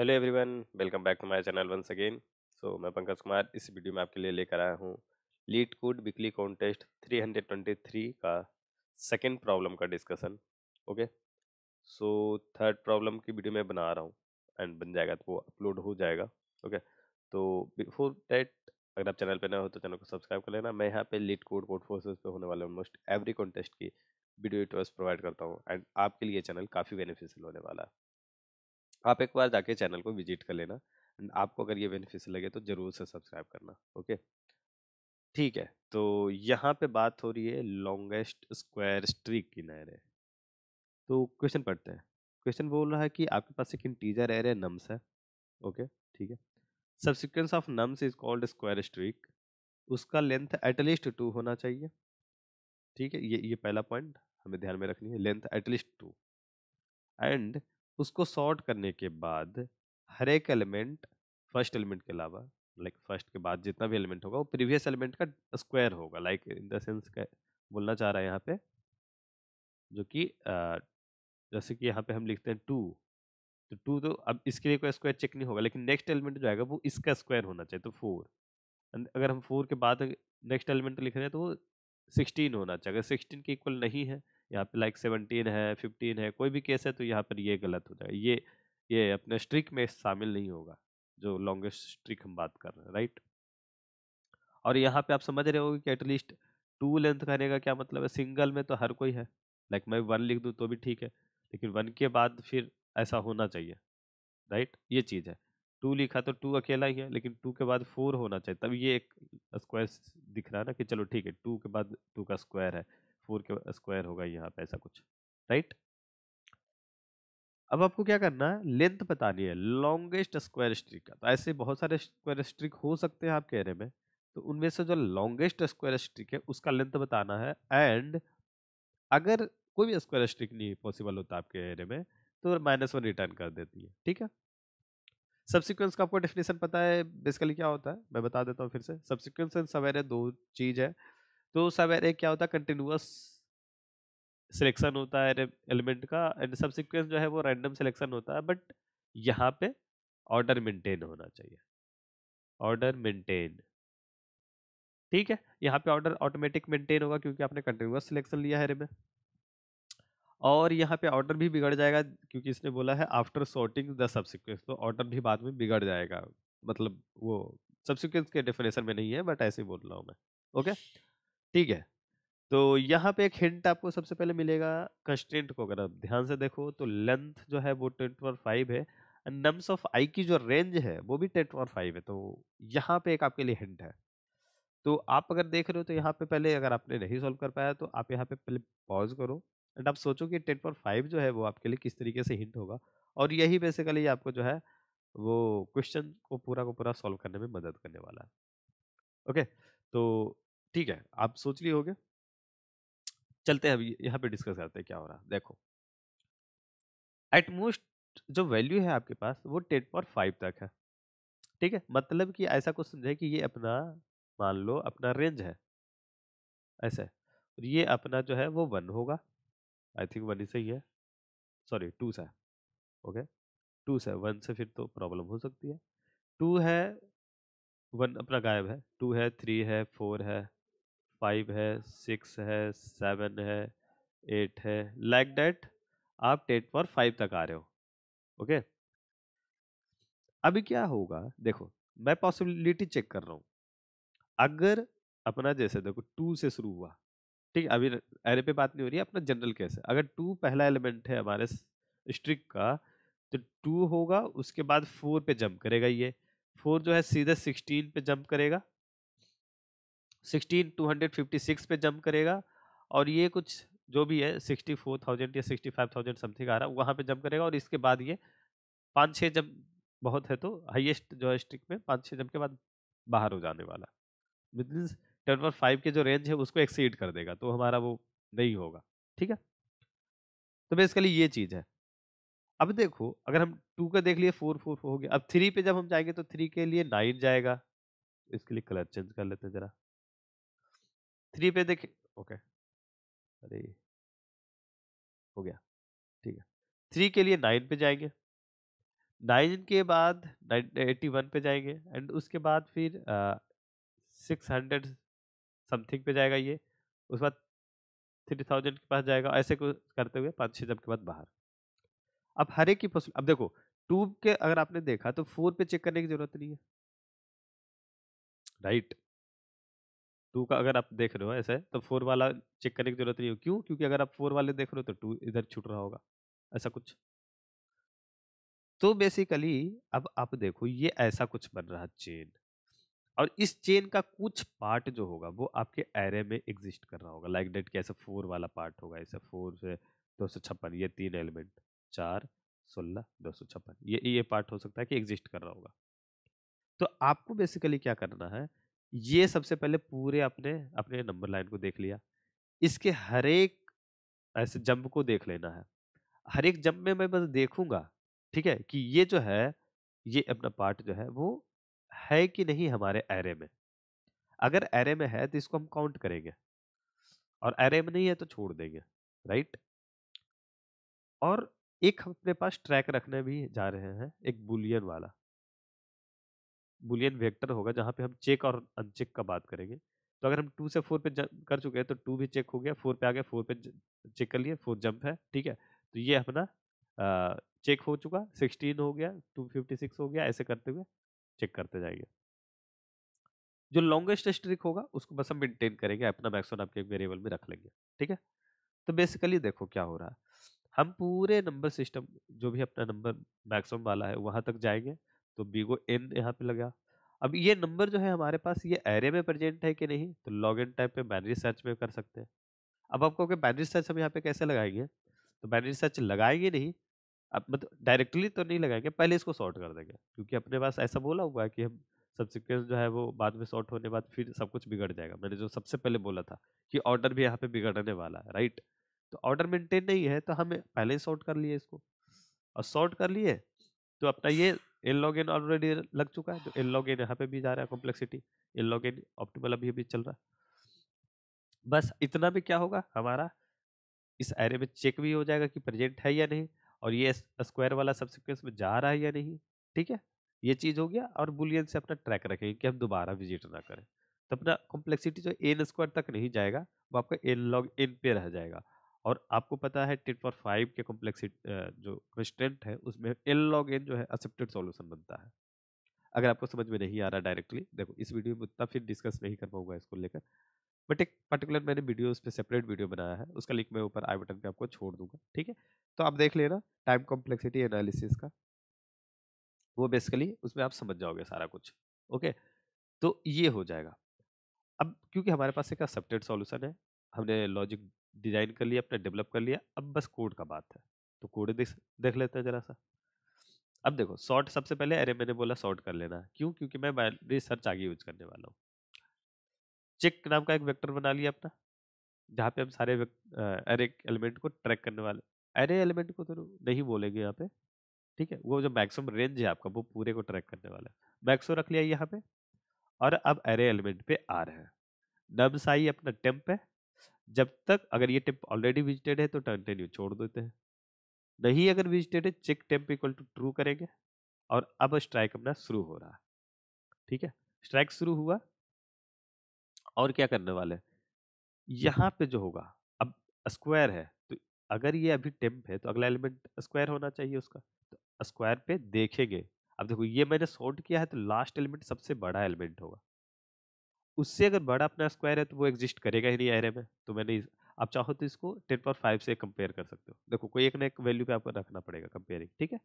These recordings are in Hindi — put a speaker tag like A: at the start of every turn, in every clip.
A: Hello everyone welcome back to my channel once again so मैं पंकज कुमार इस वीडियो में आपके लिए लेकर आया हूँ लीड कोड बिकली कॉन्टेस्ट 323 का सेकंड प्रॉब्लम का discussion okay so third problem की वीडियो मैं बना रहा हूँ एंड बन जाएगा तो वो अपलोड हो जाएगा ओके okay? तो बिफोर डैट अगर आप चैनल पर ना हो तो चैनल को सब्सक्राइब कर लेना मैं यहाँ पर लीड कोड कोड फोर्सेज पर होने वाले ऑलमोस्ट एवरी कॉन्टेस्ट की वीडियो टॉस प्रोवाइड करता हूँ एंड आपके लिए चैनल काफ़ी बेनिफिशियल होने वाला है आप एक बार जाके चैनल को विजिट कर लेना एंड आपको अगर ये बेनिफिट लगे तो ज़रूर से सब्सक्राइब करना ओके ठीक है तो यहाँ पे बात हो रही है लॉन्गेस्ट स्क्वायर स्ट्रीक की है तो क्वेश्चन पढ़ते हैं क्वेश्चन बोल रहा है कि आपके पास एक इंटीजर एरे नम्स है ओके ठीक है subsequence of nums is called square streak उसका लेंथ एटलीस्ट टू होना चाहिए ठीक है ये ये पहला पॉइंट हमें ध्यान में रखनी है लेंथ एटलीस्ट टू एंड उसको सॉर्ट करने के बाद हर एक एलिमेंट फर्स्ट एलिमेंट के अलावा लाइक फर्स्ट के बाद जितना भी एलिमेंट होगा वो प्रीवियस एलिमेंट का स्क्वायर होगा लाइक इन द सेंस का बोलना चाह रहा है यहाँ पे जो कि जैसे कि यहाँ पे हम लिखते हैं टू तो टू तो अब इसके लिए कोई स्क्वायर चेक नहीं होगा लेकिन नेक्स्ट एलिमेंट जो आएगा वो इसका स्क्वायर होना चाहिए तो फोर अगर हम फोर के बाद नेक्स्ट एलिमेंट लिख रहे हैं तो वो सिक्सटीन होना चाहिए अगर सिक्सटीन के इक्वल नहीं है यहाँ पे लाइक सेवनटीन है फिफ्टीन है कोई भी केस है तो यहाँ पर ये गलत हो जाएगा ये ये अपने स्ट्रिक में शामिल नहीं होगा जो लॉन्गेस्ट स्ट्रिक हम बात कर रहे हैं राइट और यहाँ पे आप समझ रहे हो कि एटलीस्ट टू लेंथ करने का क्या मतलब है सिंगल में तो हर कोई है लाइक मैं वन लिख दूँ तो भी ठीक है लेकिन वन के बाद फिर ऐसा होना चाहिए राइट ये चीज़ है टू लिखा तो टू अकेला ही है लेकिन टू के बाद फोर होना चाहिए तब ये एक स्क्वायर दिख रहा है ना कि चलो ठीक है टू के बाद टू का स्क्वायर है फोर के स्क्वायर होगा यहाँ पे ऐसा कुछ राइट अब आपको क्या करना है लेंथ बतानी है लॉन्गेस्ट स्क्वायर स्ट्रिक का तो ऐसे बहुत सारे स्क्वायर स्ट्रिक हो सकते हैं आपके एरे में तो उनमें से जो लॉन्गेस्ट स्क्वायर स्ट्रिक है उसका लेंथ बताना है एंड अगर कोई भी स्क्वायर स्ट्रिक नहीं पॉसिबल होता आपके एरे में तो माइनस वन रिटर्न कर देती है ठीक है सबसिक्वेंस का आपको डेफिनेशन पता है बेसिकली क्या होता है मैं बता देता हूँ फिर से सबसिक्वेंस एंड सवेरे दो चीज़ है तो सब एरे क्या होता है कंटिन्यूस सिलेक्शन होता है एलिमेंट का एंड सब सिक्वेंस जो है वो रैंडम सिलेक्शन होता है बट यहाँ पे ऑर्डर मेंटेन होना चाहिए ऑर्डर मेंटेन ठीक है यहाँ पे ऑर्डर ऑटोमेटिक मेंटेन होगा क्योंकि आपने कंटिन्यूस सिलेक्शन लिया है एरे में और यहाँ पे ऑर्डर भी बिगड़ जाएगा क्योंकि इसने बोला है आफ्टर सॉर्टिंग द सबसिक्वेंस तो ऑर्डर भी बाद में बिगड़ जाएगा मतलब वो सबसिक्वेंस के डेफिनेशन में नहीं है बट ऐसे ही बोल रहा हूँ मैं ओके okay? ठीक है तो यहाँ पे एक हिंट आपको सबसे पहले मिलेगा कंस्टेंट को अगर आप ध्यान से देखो तो लेंथ जो है वो टेन पावर फाइव है एंड नम्स ऑफ आई की जो रेंज है वो भी टेन पावर फाइव है तो यहाँ पे एक आपके लिए हिंट है तो आप अगर देख रहे हो तो यहाँ पे पहले अगर आपने नहीं सॉल्व कर पाया तो आप यहाँ पे पहले पॉज करो एंड आप सोचो कि टेन पावर फाइव जो है वो आपके लिए किस तरीके से हिंट होगा और यही बेसिकली आपको जो है वो क्वेश्चन को पूरा को पूरा सॉल्व करने में मदद करने वाला है ओके तो ठीक है आप सोच लिए होगे चलते हैं अभी यहाँ पे डिस्कस करते हैं क्या हो रहा है देखो एट मोस्ट जो वैल्यू है आपके पास वो टेन पॉइंट फाइव तक है ठीक है मतलब कि ऐसा कुछ समझे कि ये अपना मान लो अपना रेंज है ऐसे और ये अपना जो है वो वन होगा आई थिंक वन ही सही है सॉरी टू सा ओके टू से वन से फिर तो प्रॉब्लम हो सकती है टू है वन अपना गायब है टू है थ्री है फोर है फाइव है सिक्स है सेवन है एट है लाइक like डेट आप टेन पर फाइव तक आ रहे हो ओके okay? अभी क्या होगा देखो मैं पॉसिबिलिटी चेक कर रहा हूँ अगर अपना जैसे देखो टू से शुरू हुआ ठीक है अभी एरे पे बात नहीं हो रही है अपना जनरल केस है अगर टू पहला एलिमेंट है हमारे स्ट्रिक का तो टू होगा उसके बाद फोर पे जंप करेगा ये फोर जो है सीधे सिक्सटीन पे जंप करेगा sixteen two hundred fifty six पे जम्प करेगा और ये कुछ जो भी है सिक्सटी फोर थाउजेंड या सिक्सटी फाइव थाउजेंड समथिंग आ रहा है वहाँ पर जम्प करेगा और इसके बाद ये पाँच छः जंप बहुत है तो हाइएस्ट जो है स्ट्रिक में पाँच छः जम के बाद बाहर हो जाने वाला मीन्स टर्नवर फाइव के जो रेंज है उसको एक्सीड कर देगा तो हमारा वो नहीं होगा ठीक है तो बेसिकली ये चीज़ है अब देखो अगर हम टू का देख लिए फोर फोर हो गया अब थ्री पे जब हम जाएंगे तो थ्री के लिए नाइन जाएगा इसके लिए कलर चेंज कर लेते हैं ज़रा थ्री पे देखे ओके अरे हो गया ठीक है थ्री के लिए नाइन पे जाएंगे नाइन के बाद नाइन एट्टी वन पे जाएंगे एंड उसके बाद फिर सिक्स हंड्रेड समथिंग पे जाएगा ये उसके बाद थ्री थाउजेंड के पास जाएगा ऐसे को करते हुए पाँच छः जब के बाद बाहर अब हर एक की पॉसिबल अब देखो टू के अगर आपने देखा तो फोर पे चेक करने की जरूरत नहीं है राइट टू का अगर आप देख रहे हो ऐसे तो फोर वाला चेक करने की जरूरत नहीं हो क्यों क्योंकि अगर आप फोर वाले देख रहे हो तो टू इधर छूट रहा होगा ऐसा कुछ तो बेसिकली अब आप देखो ये ऐसा कुछ बन रहा चेन और इस चेन का कुछ पार्ट जो होगा वो आपके एरे में एग्जिस्ट कर रहा होगा लाइक डेट के ऐसा फोर वाला पार्ट होगा ऐसे फोर से दो सौ छप्पन ये तीन एलिमेंट चार सोलह दो सौ छप्पन ये ये पार्ट हो सकता है कि एग्जिस्ट कर रहा होगा तो आपको बेसिकली क्या करना है ये सबसे पहले पूरे अपने अपने नंबर लाइन को देख लिया इसके हर एक ऐसे जंप को देख लेना है हर एक जंप में मैं बस देखूंगा ठीक है कि ये जो है ये अपना पार्ट जो है वो है कि नहीं हमारे एरे में अगर एरे में है तो इसको हम काउंट करेंगे और एरे में नहीं है तो छोड़ देंगे राइट और एक हम अपने पास ट्रैक रखने भी जा रहे हैं एक बुलियन वाला बुलियन वेक्टर होगा जहाँ पे हम चेक और अनचेक का बात करेंगे तो अगर हम टू से फोर पे कर चुके हैं तो टू भी चेक हो गया फोर पे आ गया फोर पे चेक कर लिए फोर जंप है ठीक है तो ये अपना चेक हो चुका सिक्सटीन हो गया टू फिफ्टी सिक्स हो गया ऐसे करते हुए चेक करते जाएंगे जो लॉन्गेस्ट स्ट्रिक होगा उसको बस हम मेंटेन करेंगे अपना मैक्सिमम आपके वेरिएबल में रख लेंगे ठीक है तो बेसिकली देखो क्या हो रहा है हम पूरे नंबर सिस्टम जो भी अपना नंबर मैक्सिमम वाला है वहाँ तक जाएंगे तो बीगो एन यहाँ पे लगा अब ये नंबर जो है हमारे पास ये एरे में प्रेजेंट है कि नहीं तो लॉग इन टाइप में बैनरी सर्च में कर सकते हैं अब आपको कि बैनरी सर्च हम यहाँ पे कैसे लगाएंगे तो बैनरी सर्च लगाएंगे नहीं अब मतलब डायरेक्टली तो नहीं लगाएंगे पहले इसको सॉर्ट कर देंगे क्योंकि अपने पास ऐसा बोला हुआ है कि हम सबसिक्वेंस जो है वो बाद में सॉर्ट होने बाद फिर सब कुछ बिगड़ जाएगा मैंने जो सबसे पहले बोला था कि ऑर्डर भी यहाँ पर बिगड़ने वाला है राइट तो ऑर्डर मेंटेन नहीं है तो हमें पहले ही सॉर्ट कर लिए इसको और सॉर्ट कर लिए तो अपना ये एल लॉग एन ऑलरेडी लग चुका है तो एल लॉग एन यहाँ पे भी जा रहा है complexity L log N optimal अभी अभी चल रहा है बस इतना भी क्या होगा हमारा इस एरे में चेक भी हो जाएगा कि प्रेजेंट है या नहीं और ये स्क्वायर वाला सबसिक्वेंस में जा रहा है या नहीं ठीक है ये चीज़ हो गया और बुलियन से अपना ट्रैक रखेंगे कि हम दोबारा विजिट ना करें तो अपना कॉम्प्लेक्सिटी जो एन स्क्वायर तक नहीं जाएगा वो आपका एन लॉग एन पे रह जाएगा और आपको पता है टिट फॉर फाइव के कॉम्प्लेक्सिटी जो कंस्टेंट है उसमें एल लॉग एन जो है एक्सेप्टेड सॉल्यूशन बनता है अगर आपको समझ में नहीं आ रहा डायरेक्टली देखो इस वीडियो में उतना फिर डिस्कस नहीं कर पाऊंगा इसको लेकर बट एक पर्टिकुलर मैंने वीडियो उस पर सेपरेट वीडियो बनाया है उसका लिंक मैं ऊपर आई बटन पे आपको छोड़ दूंगा ठीक है तो आप देख लेना टाइम कॉम्प्लेक्सिटी एनालिसिस का वो बेसिकली उसमें आप समझ जाओगे सारा कुछ ओके तो ये हो जाएगा अब क्योंकि हमारे पास एक एक्सेप्टेड सॉल्यूशन है हमने लॉजिक डिज़ाइन कर लिया अपना डेवलप कर लिया अब बस कोड का बात है तो कोड देख देख लेते हैं जरा सा अब देखो शॉर्ट सबसे पहले अरे मैंने बोला शॉर्ट कर लेना है क्यों क्योंकि मैं बाइनरी सर्च आगे यूज करने वाला हूँ चेक नाम का एक वेक्टर बना लिया अपना जहाँ पे हम सारे अरे एलिमेंट को ट्रैक करने वाले अरे एलिमेंट को तो नहीं बोलेंगे यहाँ पे ठीक है वो जो मैक्सिमम रेंज है आपका वो पूरे को ट्रैक करने वाला है मैक्सो रख लिया यहाँ पे और अब अरे एलिमेंट पे आ रहे हैं नब्स आई अपना टेम्प है जब तक अगर ये टेम्प ऑलरेडी विजिटेड है तो कंटिन्यू छोड़ देते हैं नहीं अगर विजिटेड है check temp equal to true करेंगे और अब स्ट्राइक अपना शुरू हो रहा है ठीक है स्ट्राइक शुरू हुआ और क्या करने वाले यहाँ पे जो होगा अब स्क्वायर है तो अगर ये अभी टेम्प है तो अगला एलिमेंट स्क्वायर होना चाहिए उसका तो स्क्वायर पे देखेंगे अब देखो ये मैंने सॉर्ट किया है तो लास्ट एलिमेंट सबसे बड़ा एलिमेंट होगा उससे अगर बड़ा अपना स्क्वायर है तो वो एग्जिस्ट करेगा ही नहीं एरे में तो मैंने इस, आप चाहो तो इसको टेन पावर फाइव से कंपेयर कर सकते हो देखो कोई एक ना एक वैल्यू पे आपको रखना पड़ेगा कंपेयरिंग ठीक है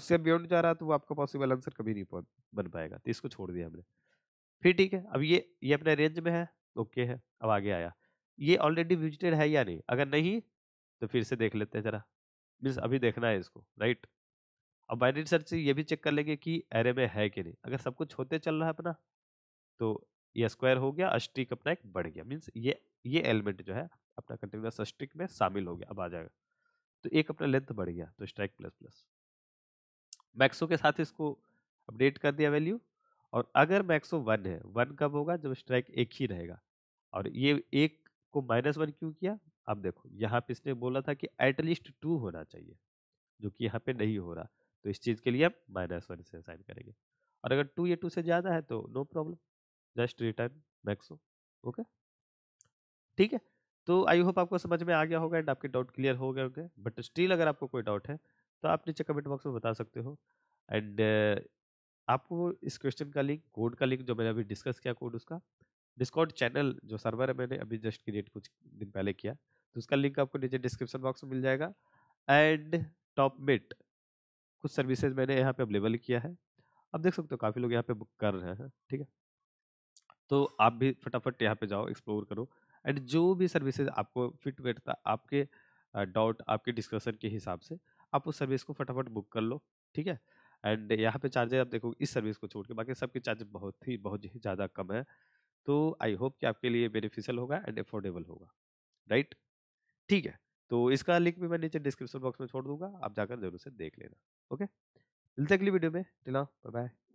A: उससे बियॉन्ड जा रहा है तो वो आपका पॉसिबल आंसर कभी नहीं बन पाएगा तो इसको छोड़ दिया हमने फिर ठीक है अब ये ये अपने रेंज में है ओके है अब आगे आया ये ऑलरेडी विजिटेड है या नहीं अगर नहीं तो फिर से देख लेते हैं ज़रा मीन्स अभी देखना है इसको राइट अब बाइनरी सर्च से ये भी चेक कर लेंगे कि एरे में है कि नहीं अगर सब कुछ होते चल रहा है अपना तो ये स्क्वायर हो गया अस्ट्रिक अपना एक बढ़ गया मीन्स ये ये एलिमेंट जो है अपना कंटिन्यूस अस्ट्रिक में शामिल हो गया अब आ जाएगा तो एक अपना लेंथ बढ़ गया तो स्ट्राइक प्लस प्लस मैक्सो के साथ इसको अपडेट कर दिया वैल्यू और अगर मैक्सो वन है वन कब होगा जब स्ट्राइक एक ही रहेगा और ये एक को माइनस वन क्यों किया अब देखो यहाँ पे इसने बोला था कि एटलीस्ट टू होना चाहिए जो कि यहाँ पे नहीं हो रहा तो इस चीज़ के लिए हम माइनस वन से साइन करेंगे और अगर टू या टू से ज़्यादा है तो नो प्रॉब्लम जस्ट रिटर्न मैक्सो ओके ठीक है तो आई होप आपको समझ में आ गया होगा एंड आपके डाउट क्लियर हो गए होंगे बट स्टिल अगर आपको कोई डाउट है तो आप नीचे कमेंट बॉक्स में बता सकते हो एंड आपको इस क्वेश्चन का लिंक कोड का लिंक जो मैंने अभी डिस्कस किया कोड उसका डिस्काउंट चैनल जो सर्वर है मैंने अभी जस्ट क्रिएट कुछ दिन पहले किया तो उसका लिंक आपको नीचे डिस्क्रिप्शन बॉक्स में मिल जाएगा एंड टॉप मेट कुछ सर्विसेज मैंने यहाँ पे अवेलेबल किया है आप देख सकते हो काफ़ी लोग यहाँ पे बुक कर रहे हैं ठीक है तो आप भी फटाफट यहाँ पे जाओ एक्सप्लोर करो एंड जो भी सर्विसेज आपको फिट बैठता आपके डाउट आपके डिस्कशन के हिसाब से आप उस सर्विस को फटाफट बुक कर लो ठीक है एंड यहाँ पे चार्जेज आप देखो इस सर्विस को छोड़ के बाकी सबके चार्जेज बहुत ही बहुत ही ज़्यादा कम है तो आई होप कि आपके लिए बेनिफिशियल होगा एंड अफोर्डेबल होगा राइट ठीक है तो इसका लिंक भी मैं नीचे डिस्क्रिप्शन बॉक्स में छोड़ दूंगा आप जाकर जरूर से देख लेना ओके मिलते अगली वीडियो में टिला बाय बाय